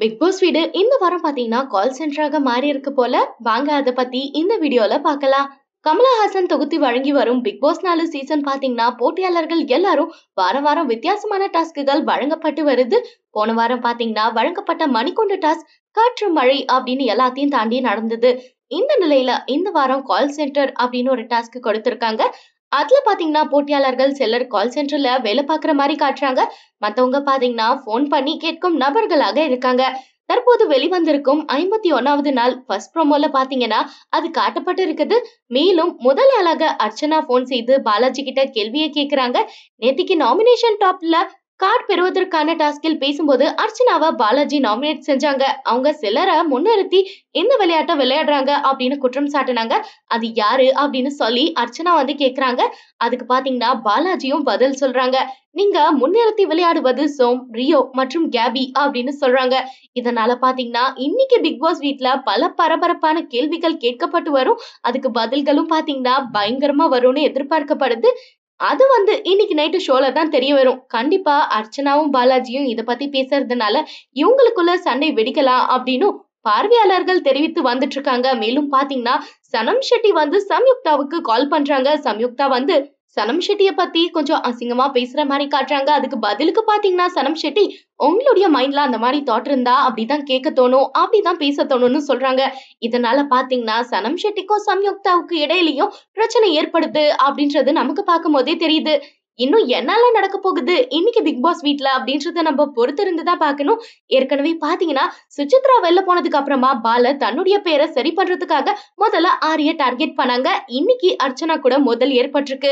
big pass வீடு இந்த வாரம் பாத்தீங்கன்னா கால் சென்டராக மாறி இருக்கு போல வாங்க அதை பத்தி இந்த வீடியோல பார்க்கலாம் கமலஹாசன் தொகுத்து வழங்கி வரும் பிக் பாஸ் நாலு சீசன் பாத்தீங்கன்னா போட்டியாளர்கள் எல்லாரும் வாரம் வாரம் வித்தியாசமான டாஸ்க்குகள் வழங்கப்பட்டு வருது போன வாரம் பாத்தீங்கன்னா வழங்கப்பட்ட மணிக்கொண்டு டாஸ்க் காற்று மழை அப்படின்னு எல்லாத்தையும் தாண்டி நடந்தது இந்த நிலையில இந்த வாரம் கால் சென்டர் அப்படின்னு ஒரு டாஸ்க் கொடுத்திருக்காங்க அதுல பாத்தீங்கன்னா போட்டியாளர்கள் சிலர் கால் சென்டர்ல வேலை பார்க்குற மாதிரி காட்டுறாங்க மத்தவங்க பாத்தீங்கன்னா ஃபோன் பண்ணி கேட்கும் நபர்களாக இருக்காங்க தற்போது வெளிவந்திருக்கும் ஐம்பத்தி ஒன்னாவது நாள் ஃபர்ஸ்ட் ப்ரோமோல பாத்தீங்கன்னா அது காட்டப்பட்டு இருக்குது மேலும் முதல் ஆளாக அர்ச்சனா போன் செய்து பாலாஜி கிட்ட கேள்வியை கேட்கிறாங்க நேத்திக்கு நாமினேஷன் டாப்ல கார்டு பெறுவதற்கான டாஸ்கில் பேசும்போது அர்ச்சனாவை பாலாஜி நாமினேட் செஞ்சாங்க அவங்க சிலரை முன்னிறுத்தி இந்த விளையாட்டை விளையாடுறாங்க அப்படின்னு குற்றம் சாட்டினாங்க அது யாரு அப்படின்னு சொல்லி அர்ச்சனா வந்து கேக்குறாங்க அதுக்கு பாத்தீங்கன்னா பாலாஜியும் பதில் சொல்றாங்க நீங்க முன்னிறுத்தி விளையாடுவது சோம் ரியோ மற்றும் கேபி அப்படின்னு சொல்றாங்க இதனால பாத்தீங்கன்னா இன்னைக்கு பிக் பாஸ் வீட்ல பல பரபரப்பான கேள்விகள் கேட்கப்பட்டு வரும் அதுக்கு பதில்களும் பாத்தீங்கன்னா பயங்கரமா வரும்னு எதிர்பார்க்கப்படுது அது வந்து இன்னைக்கு நைட்டு ஷோல தான் தெரிய வரும் கண்டிப்பா அர்ச்சனாவும் பாலாஜியும் இதை பத்தி பேசுறதுனால இவங்களுக்குள்ள சண்டை வெடிக்கலாம் அப்படின்னு பார்வையாளர்கள் தெரிவித்து வந்துட்டு இருக்காங்க மேலும் பாத்தீங்கன்னா சனம் ஷெட்டி வந்து சம்யுக்தாவுக்கு கால் பண்றாங்க சம்யுக்தா வந்து சனம் ஷெட்டியை பத்தி கொஞ்சம் அசிங்கமா பேசுற மாதிரி காட்டுறாங்க அதுக்கு பதிலுக்கு பாத்தீங்கன்னா சனம் ஷெட்டி உங்களுடைய மைண்ட்ல அந்த மாதிரி தாட் இருந்தா அப்படிதான் கேட்க தோணும் அப்படிதான் பேச தோணும்னு சொல்றாங்க இதனால பாத்தீங்கன்னா சனம் ஷெட்டிக்கும் சம்யுக்தாவுக்கு இடையிலயும் பிரச்சனை ஏற்படுது அப்படின்றது நமக்கு பார்க்கும் போதே தெரியுது இன்னும் என்னால நடக்க போகுது இன்னைக்கு பிக் பாஸ் வீட்ல அப்படின்றத நம்ம பொறுத்திருந்து தான் பார்க்கணும் ஏற்கனவே பாத்தீங்கன்னா சுசித்ரா வெளில போனதுக்கு அப்புறமா பால தன்னுடைய பேரை சரி பண்றதுக்காக முதல்ல ஆரிய டார்கெட் பண்ணாங்க இன்னைக்கு அர்ச்சனா கூட முதல் ஏற்பட்டிருக்கு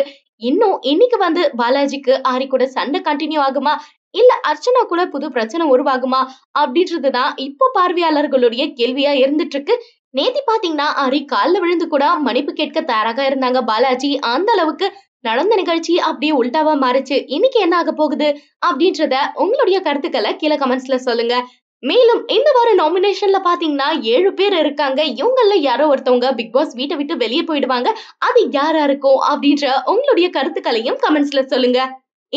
இன்னும் இன்னைக்கு வந்து பாலாஜிக்கு ஆரி கூட சண்டை கண்டினியூ ஆகுமா இல்ல அர்ச்சனா கூட புது பிரச்சனை உருவாகுமா அப்படின்றதுதான் இப்போ பார்வையாளர்களுடைய கேள்வியா இருந்துட்டு இருக்கு நேத்தி பாத்தீங்கன்னா ஆரி காலில் விழுந்து கூட மன்னிப்பு கேட்க தயாராக இருந்தாங்க பாலாஜி அந்த அளவுக்கு நடந்த நிகழ்ச்சி அப்படியே உல்டாவா மாறுச்சு இன்னைக்கு என்ன ஆக போகுது அப்படின்றத உங்களுடைய கருத்துக்களை கீழே கமெண்ட்ஸ்ல சொல்லுங்க மேலும் இந்த வார நாமினேஷன்ல பாத்தீங்கன்னா ஏழு பேர் இருக்காங்க இவங்கள யாரோ ஒருத்தவங்க பிக் பாஸ் வீட்டை விட்டு வெளியே போயிடுவாங்க அது யாரா இருக்கும் அப்படின்ற உங்களுடைய கருத்துக்களையும் கமெண்ட்ஸ்ல சொல்லுங்க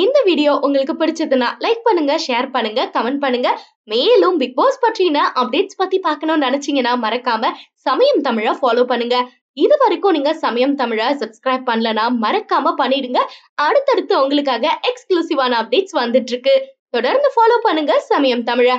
இந்த வீடியோ உங்களுக்கு பிடிச்சதுன்னா லைக் பண்ணுங்க ஷேர் பண்ணுங்க கமெண்ட் பண்ணுங்க மேலும் பிக் பாஸ் பற்றின அப்டேட்ஸ் பத்தி பார்க்கணும்னு நினைச்சீங்கன்னா மறக்காம சமயம் தமிழா ஃபாலோ பண்ணுங்க இது வரைக்கும் நீங்க சமயம் தமிழா சப்ஸ்கிரைப் பண்ணலனா மறக்காம பண்ணிடுங்க அடுத்தடுத்து உங்களுக்காக எக்ஸ்க்ளூசிவான அப்டேட்ஸ் வந்துட்டு இருக்கு தொடர்ந்து ஃபாலோ பண்ணுங்க சமயம் தமிழா